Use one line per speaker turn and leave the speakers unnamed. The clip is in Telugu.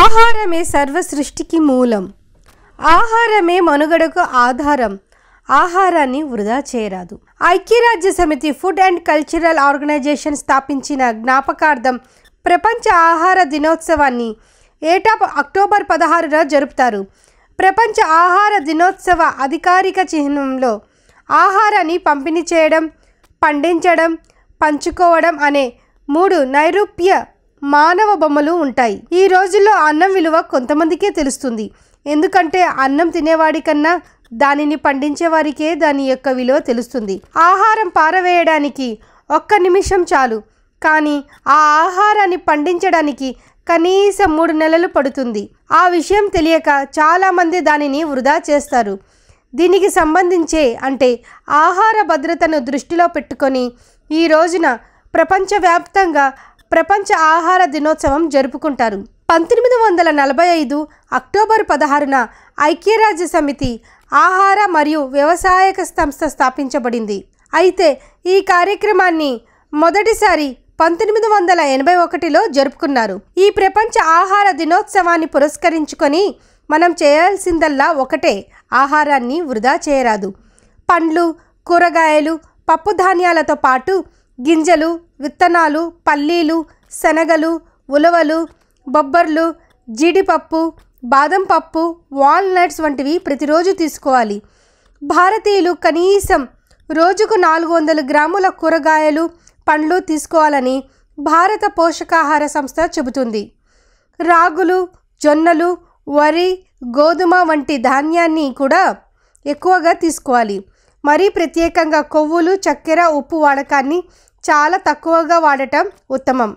ఆహారమే సర్వ సృష్టికి మూలం ఆహారమే మనుగడకు ఆధారం ఆహారాన్ని వృధా చేయరాదు ఐక్యరాజ్య సమితి ఫుడ్ అండ్ కల్చరల్ ఆర్గనైజేషన్ స్థాపించిన జ్ఞాపకార్థం ప్రపంచ ఆహార దినోత్సవాన్ని ఏటా అక్టోబర్ పదహారున జరుపుతారు ప్రపంచ ఆహార దినోత్సవ అధికారిక చిహ్నంలో ఆహారాన్ని పంపిణీ చేయడం పండించడం పంచుకోవడం అనే మూడు నైరూప్య మానవ బొమ్మలు ఉంటాయి ఈ రోజుల్లో అన్నం విలువ కొంతమందికే తెలుస్తుంది ఎందుకంటే అన్నం తినేవాడికన్నా దానిని పండించేవారికే దాని యొక్క విలువ తెలుస్తుంది ఆహారం పారవేయడానికి ఒక్క నిమిషం చాలు కానీ ఆ ఆహారాన్ని పండించడానికి కనీసం మూడు నెలలు పడుతుంది ఆ విషయం తెలియక చాలామంది దానిని వృధా చేస్తారు దీనికి సంబంధించే అంటే ఆహార భద్రతను దృష్టిలో పెట్టుకొని ఈ రోజున ప్రపంచవ్యాప్తంగా ప్రపంచ ఆహార దినోత్సవం జరుపుకుంటారు పంతొమ్మిది వందల నలభై ఐదు అక్టోబర్ పదహారున ఐక్యరాజ్య సమితి ఆహార మరియు వ్యవసాయక సంస్థ స్థాపించబడింది అయితే ఈ కార్యక్రమాన్ని మొదటిసారి పంతొమ్మిది వందల ఎనభై ఒకటిలో జరుపుకున్నారు ఈ ప్రపంచ ఆహార దినోత్సవాన్ని పురస్కరించుకొని మనం చేయాల్సిందల్లా ఒకటే ఆహారాన్ని వృధా చేయరాదు పండ్లు కూరగాయలు పప్పు ధాన్యాలతో పాటు గింజలు విత్తనాలు పల్లీలు శనగలు ఉలవలు బొబ్బర్లు జీడిపప్పు బాదం పప్పు వాల్నట్స్ వంటివి ప్రతిరోజు తీసుకోవాలి భారతీయులు కనీసం రోజుకు నాలుగు వందల గ్రాముల కూరగాయలు పండ్లు తీసుకోవాలని భారత పోషకాహార సంస్థ చెబుతుంది రాగులు జొన్నలు వరి గోధుమ వంటి ధాన్యాన్ని కూడా ఎక్కువగా తీసుకోవాలి మరీ ప్రత్యేకంగా కొవ్వులు చక్కెర ఉప్పు వాడకాన్ని చాలా తక్కువగా వాడటం ఉత్తమం